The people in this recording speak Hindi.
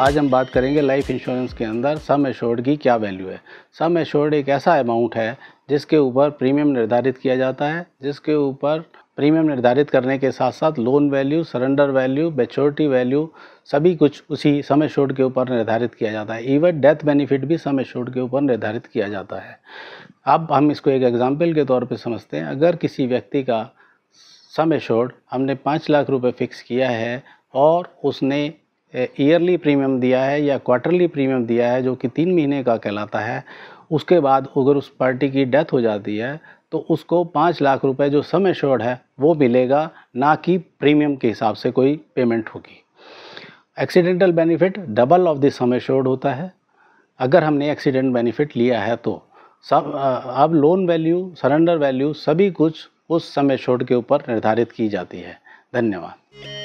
आज हम बात करेंगे लाइफ इंश्योरेंस के अंदर सम एश्योर्ड की क्या वैल्यू है सम एश्योर्ड एक ऐसा अमाउंट है जिसके ऊपर प्रीमियम निर्धारित किया जाता है जिसके ऊपर प्रीमियम निर्धारित करने के साथ साथ loan value surrender value maturity value सभी कुछ उसी सम एश्योर्ड के ऊपर निर्धारित किया जाता है इवन डेथ बेनिफिट भी सम एश्योर्ड के ऊपर निर्धारित किया जाता है अब हम इसको एक एग्जाम्पल के तौर पर समझते हैं अगर किसी व्यक्ति का सम एश्योर्ड हमने पाँच लाख रुपये फिक्स किया है और उसने ईयरली प्रीमियम दिया है या क्वार्टरली प्रीमियम दिया है जो कि तीन महीने का कहलाता है उसके बाद अगर उस पार्टी की डेथ हो जाती है तो उसको पाँच लाख रुपए जो सम एश्योर्ड है वो मिलेगा ना कि प्रीमियम के हिसाब से कोई पेमेंट होगी accidental benefit double of the sum assured होता है अगर हमने एक्सीडेंट बेनिफिट लिया है तो सब अब लोन वैल्यू सरेंडर वैल्यू सभी कुछ उस समय छोड़ के ऊपर निर्धारित की जाती है धन्यवाद